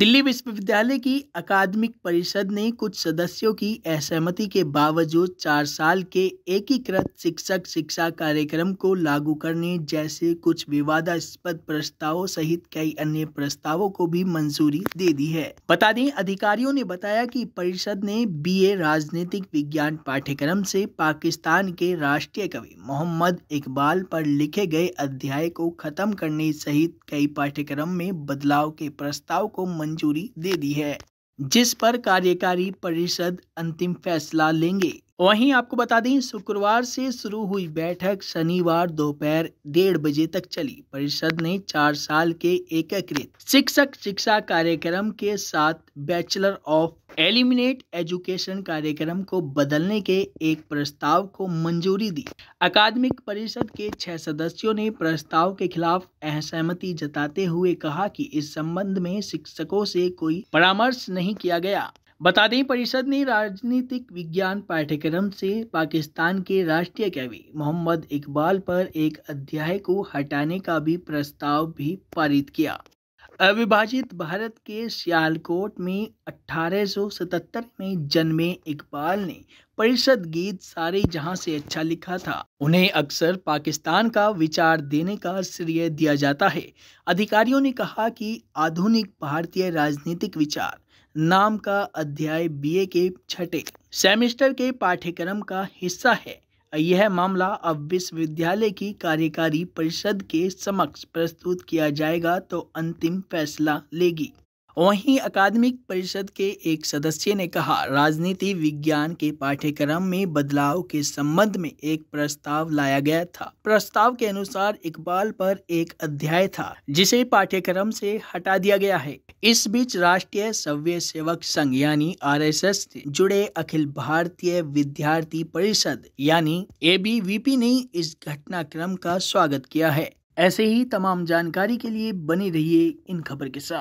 दिल्ली विश्वविद्यालय की अकादमिक परिषद ने कुछ सदस्यों की असहमति के बावजूद चार साल के एकीकृत शिक्षक शिक्षा कार्यक्रम को लागू करने जैसे कुछ विवादास्पद प्रस्तावों सहित कई अन्य प्रस्तावों को भी मंजूरी दे दी है बता दें अधिकारियों ने बताया कि परिषद ने बीए राजनीतिक विज्ञान पाठ्यक्रम से पाकिस्तान के राष्ट्रीय कवि मोहम्मद इकबाल पर लिखे गए अध्याय को खत्म करने सहित कई पाठ्यक्रम में बदलाव के प्रस्ताव को मंजूरी दे दी है जिस पर कार्यकारी परिषद अंतिम फैसला लेंगे वहीं आपको बता दें शुक्रवार से शुरू हुई बैठक शनिवार दोपहर डेढ़ बजे तक चली परिषद ने चार साल के एकीकृत शिक्षक शिक्षा कार्यक्रम के साथ बैचलर ऑफ एलिमिनेट एजुकेशन कार्यक्रम को बदलने के एक प्रस्ताव को मंजूरी दी अकादमिक परिषद के छह सदस्यों ने प्रस्ताव के खिलाफ असहमति जताते हुए कहा कि इस संबंध में शिक्षकों से कोई परामर्श नहीं किया गया बता दें परिषद ने राजनीतिक विज्ञान पाठ्यक्रम से पाकिस्तान के राष्ट्रीय कवि मोहम्मद इकबाल पर एक अध्याय को हटाने का भी प्रस्ताव भी पारित किया अविभाजित भारत के सियालकोट में 1877 में जन्मे इकबाल ने परिषद गीत सारे जहां से अच्छा लिखा था उन्हें अक्सर पाकिस्तान का विचार देने का श्रेय दिया जाता है अधिकारियों ने कहा कि आधुनिक भारतीय राजनीतिक विचार नाम का अध्याय बीए के छठे सेमेस्टर के पाठ्यक्रम का हिस्सा है यह मामला अब विश्वविद्यालय की कार्यकारी परिषद के समक्ष प्रस्तुत किया जाएगा तो अंतिम फैसला लेगी वहीं अकादमिक परिषद के एक सदस्य ने कहा राजनीति विज्ञान के पाठ्यक्रम में बदलाव के संबंध में एक प्रस्ताव लाया गया था प्रस्ताव के अनुसार इकबाल पर एक अध्याय था जिसे पाठ्यक्रम से हटा दिया गया है इस बीच राष्ट्रीय सव्य सेवक संघ यानी आरएसएस से जुड़े अखिल भारतीय विद्यार्थी परिषद यानी पी ने इस घटनाक्रम का स्वागत किया है ऐसे ही तमाम जानकारी के लिए बने रहिए इन खबर के साथ